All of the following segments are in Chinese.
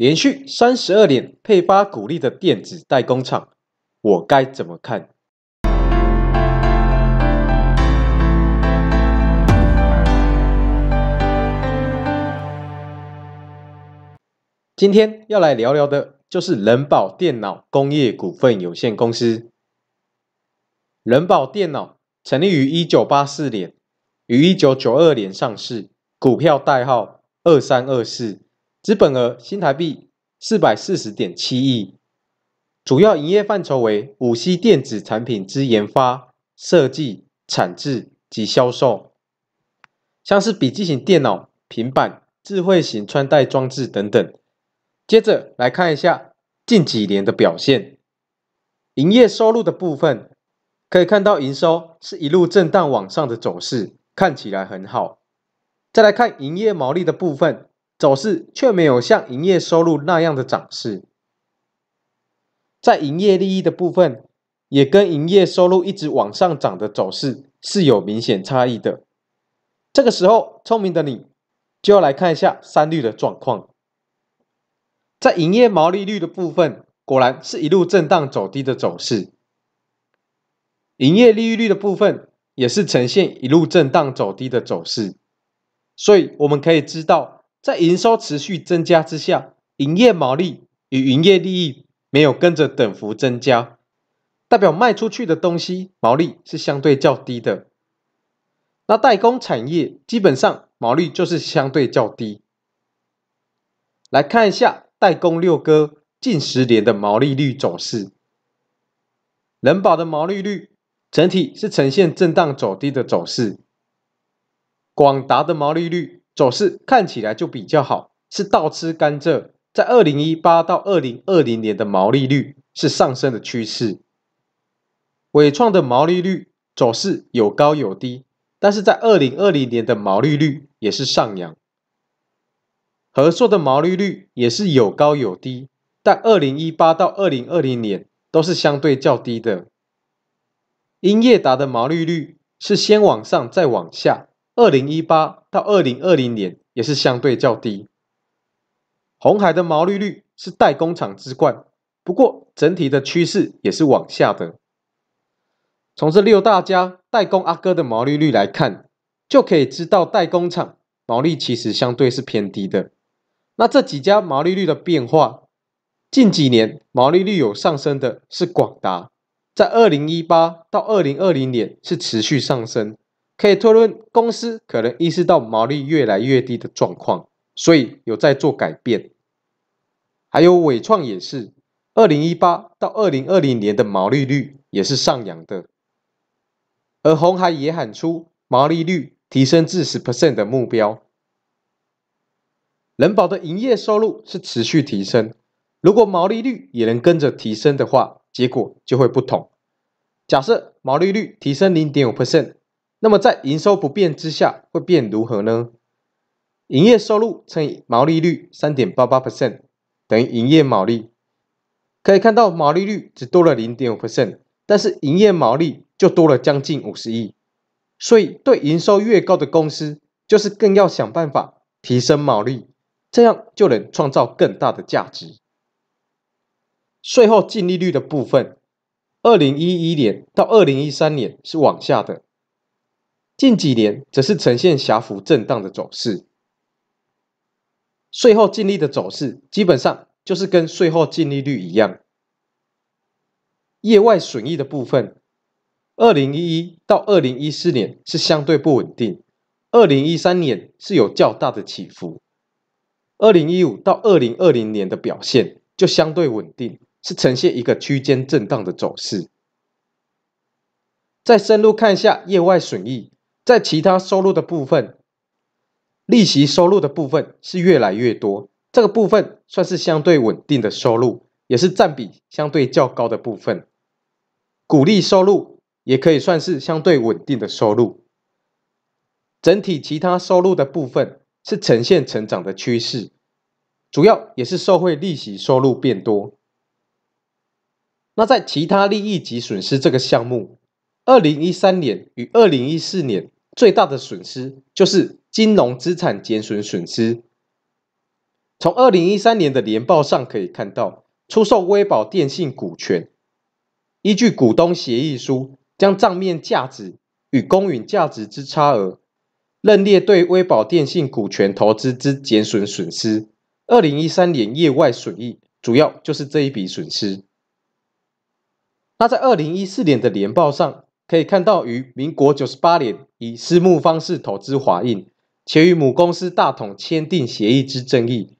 连续三十二年配发股利的电子代工厂，我该怎么看？今天要来聊聊的，就是人保电脑工业股份有限公司。人保电脑成立于一九八四年，于一九九二年上市，股票代号二三二四。资本额新台币四百四十点七亿，主要营业范畴为五 C 电子产品之研发、设计、产制及销售，像是笔记型电脑、平板、智慧型穿戴装置等等。接着来看一下近几年的表现，营业收入的部分可以看到营收是一路震荡往上的走势，看起来很好。再来看营业毛利的部分。走势却没有像营业收入那样的涨势，在营业利益的部分也跟营业收入一直往上涨的走势是有明显差异的。这个时候，聪明的你就要来看一下三率的状况。在营业毛利率的部分，果然是一路震荡走低的走势；营业利润率的部分也是呈现一路震荡走低的走势。所以我们可以知道。在营收持续增加之下，营业毛利与营业利益没有跟着等幅增加，代表卖出去的东西毛利是相对较低的。那代工产业基本上毛利就是相对较低。来看一下代工六哥近十年的毛利率走势。人保的毛利率整体是呈现震荡走低的走势。广达的毛利率。走势看起来就比较好，是倒吃甘蔗。在二零一八到二零二零年的毛利率是上升的趋势。伟创的毛利率走势有高有低，但是在二零二零年的毛利率也是上扬。合硕的毛利率也是有高有低，但二零一八到二零二零年都是相对较低的。英业达的毛利率是先往上再往下。二零一八到二零二零年也是相对较低，红海的毛利率是代工厂之冠，不过整体的趋势也是往下的。从这六大家代工阿哥的毛利率来看，就可以知道代工厂毛利其实相对是偏低的。那这几家毛利率的变化，近几年毛利率有上升的是广达，在二零一八到二零二零年是持续上升。可以推论，公司可能意识到毛利越来越低的状况，所以有在做改变。还有伟创也是，二零一八到二零二零年的毛利率也是上扬的。而红海也喊出毛利率提升至十 percent 的目标。人保的营业收入是持续提升，如果毛利率也能跟着提升的话，结果就会不同。假设毛利率提升零点五 percent。那么在营收不变之下，会变如何呢？营业收入乘以毛利率三点八八 percent 等于营业毛利，可以看到毛利率只多了零点五 percent，但是营业毛利就多了将近五十亿。所以对营收越高的公司，就是更要想办法提升毛利，这样就能创造更大的价值。税后净利率的部分，二零一一年到二零一三年是往下的。近几年则是呈现狭幅震荡的走势，税后净利的走势基本上就是跟税后净利率一样。业外损益的部分，二零一一到二零一四年是相对不稳定，二零一三年是有较大的起伏，二零一五到二零二零年的表现就相对稳定，是呈现一个区间震荡的走势。再深入看一下业外损益。在其他收入的部分，利息收入的部分是越来越多，这个部分算是相对稳定的收入，也是占比相对较高的部分。股利收入也可以算是相对稳定的收入。整体其他收入的部分是呈现成长的趋势，主要也是受惠利息收入变多。那在其他利益及损失这个项目。二零一三年与二零一四年最大的损失就是金融资产减损损失。从二零一三年的年报上可以看到，出售微保电信股权，依据股东协议书，将账面价值与公允价值之差额，认列对微保电信股权投资之减损损失。二零一三年业外损益主要就是这一笔损失。那在二零一四年的年报上。可以看到，于民国九十八年以私募方式投资华映，且与母公司大统签订协议之争议，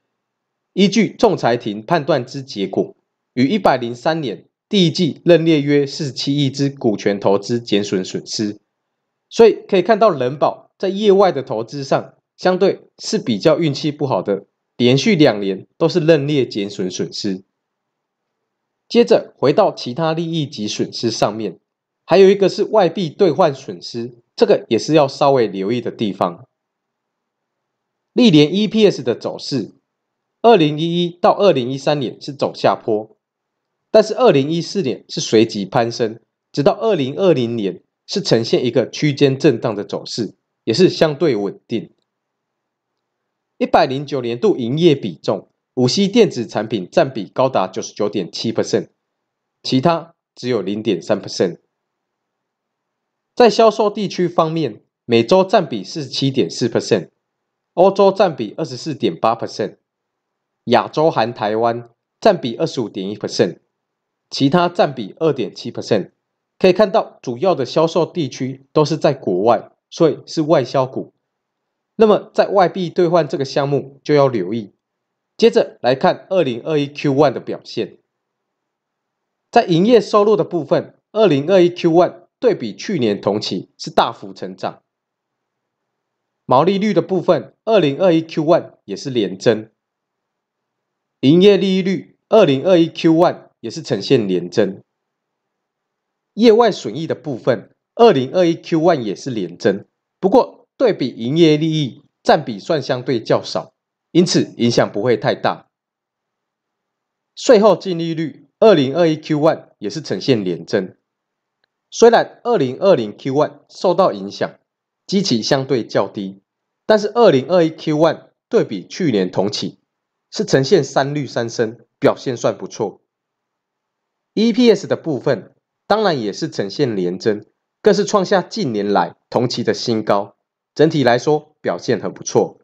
依据仲裁庭判断之结果，于一百零三年第一季认列约四十七亿之股权投资减损损失。所以可以看到，人保在业外的投资上，相对是比较运气不好的，连续两年都是认列减损损失。接着回到其他利益及损失上面。还有一个是外币兑换损失，这个也是要稍微留意的地方。历年 EPS 的走势，二零一一到二零一三年是走下坡，但是二零一四年是随即攀升，直到二零二零年是呈现一个区间震荡的走势，也是相对稳定。一百零九年度营业比重，五 C 电子产品占比高达九十九点七 percent，其他只有零点三 percent。在销售地区方面，美洲占比四十七点四 percent，欧洲占比二十四点八 percent，亚洲含台湾占比二十五点一 percent，其他占比二点七 percent。可以看到，主要的销售地区都是在国外，所以是外销股。那么，在外币兑换这个项目就要留意。接着来看二零二一 Q one 的表现，在营业收入的部分，二零二一 Q one。对比去年同期是大幅成长，毛利率的部分，二零二一 Q one 也是连增，营业利率二零二一 Q one 也是呈现连增，业外损益的部分，二零二一 Q one 也是连增，不过对比营业利益占比算相对较少，因此影响不会太大，税后净利率二零二一 Q one 也是呈现连增。虽然二零二零 q one 受到影响，基期相对较低，但是二零二一 q one 对比去年同期是呈现三绿三升，表现算不错。EPS 的部分当然也是呈现连增，更是创下近年来同期的新高，整体来说表现很不错。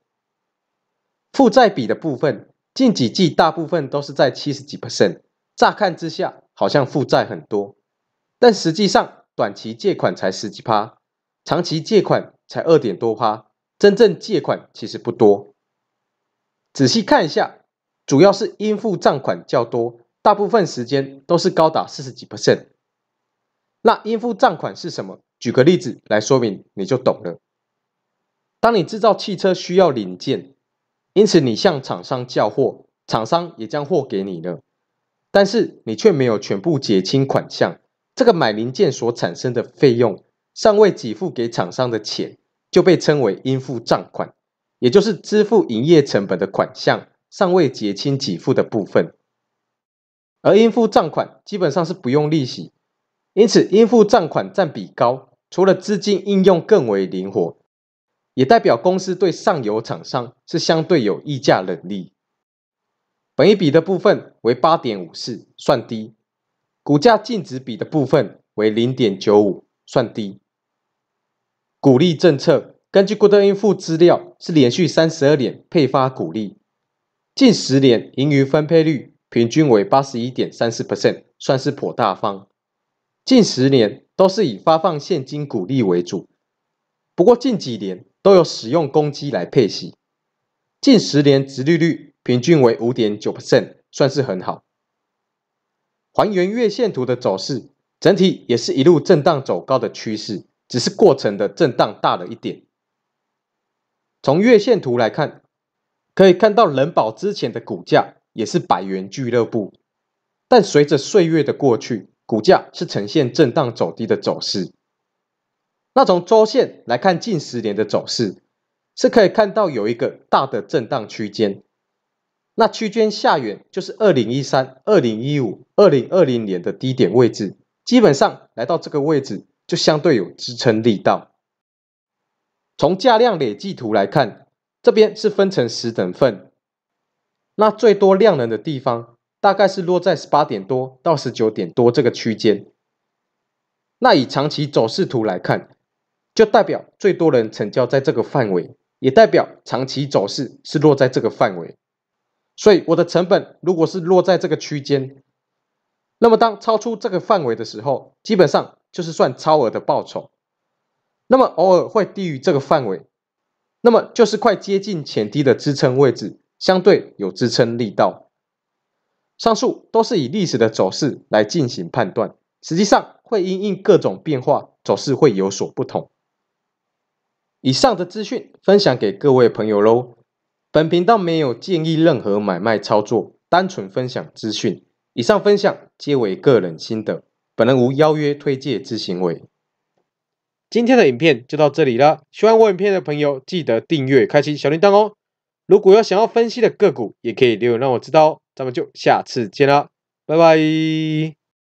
负债比的部分，近几季大部分都是在七十几 percent，乍看之下好像负债很多。但实际上，短期借款才十几趴，长期借款才二点多趴，真正借款其实不多。仔细看一下，主要是应付账款较多，大部分时间都是高达四十几 percent。那应付账款是什么？举个例子来说明，你就懂了。当你制造汽车需要零件，因此你向厂商叫货，厂商也将货给你了，但是你却没有全部结清款项。这个买零件所产生的费用，尚未给付给厂商的钱，就被称为应付账款，也就是支付营业成本的款项尚未结清给付的部分。而应付账款基本上是不用利息，因此应付账款占比高，除了资金应用更为灵活，也代表公司对上游厂商是相对有议价能力。本一笔的部分为八点五四，算低。股价净值比的部分为零点九五，算低。股利政策根据 g o o d i n f o 资料是连续三十二年配发股利，近十年盈余分配率平均为八十一点三四 percent，算是颇大方。近十年都是以发放现金股利为主，不过近几年都有使用公积来配息。近十年殖利率平均为五点九 percent，算是很好。还原月线图的走势，整体也是一路震荡走高的趋势，只是过程的震荡大了一点。从月线图来看，可以看到人保之前的股价也是百元俱乐部，但随着岁月的过去，股价是呈现震荡走低的走势。那从周线来看，近十年的走势是可以看到有一个大的震荡区间。那区间下缘就是二零一三、二零一五、二零二零年的低点位置，基本上来到这个位置就相对有支撑力道。从价量累计图来看，这边是分成十等份，那最多量能的地方大概是落在十八点多到十九点多这个区间。那以长期走势图来看，就代表最多人成交在这个范围，也代表长期走势是落在这个范围。所以我的成本如果是落在这个区间，那么当超出这个范围的时候，基本上就是算超额的报酬。那么偶尔会低于这个范围，那么就是快接近前低的支撑位置，相对有支撑力道。上述都是以历史的走势来进行判断，实际上会因应各种变化，走势会有所不同。以上的资讯分享给各位朋友喽。本频道没有建议任何买卖操作，单纯分享资讯。以上分享皆为个人心得，本人无邀约推荐之行为。今天的影片就到这里了，喜欢我影片的朋友记得订阅、开启小铃铛哦。如果有想要分析的个股，也可以留言让我知道哦。咱们就下次见啦，拜拜。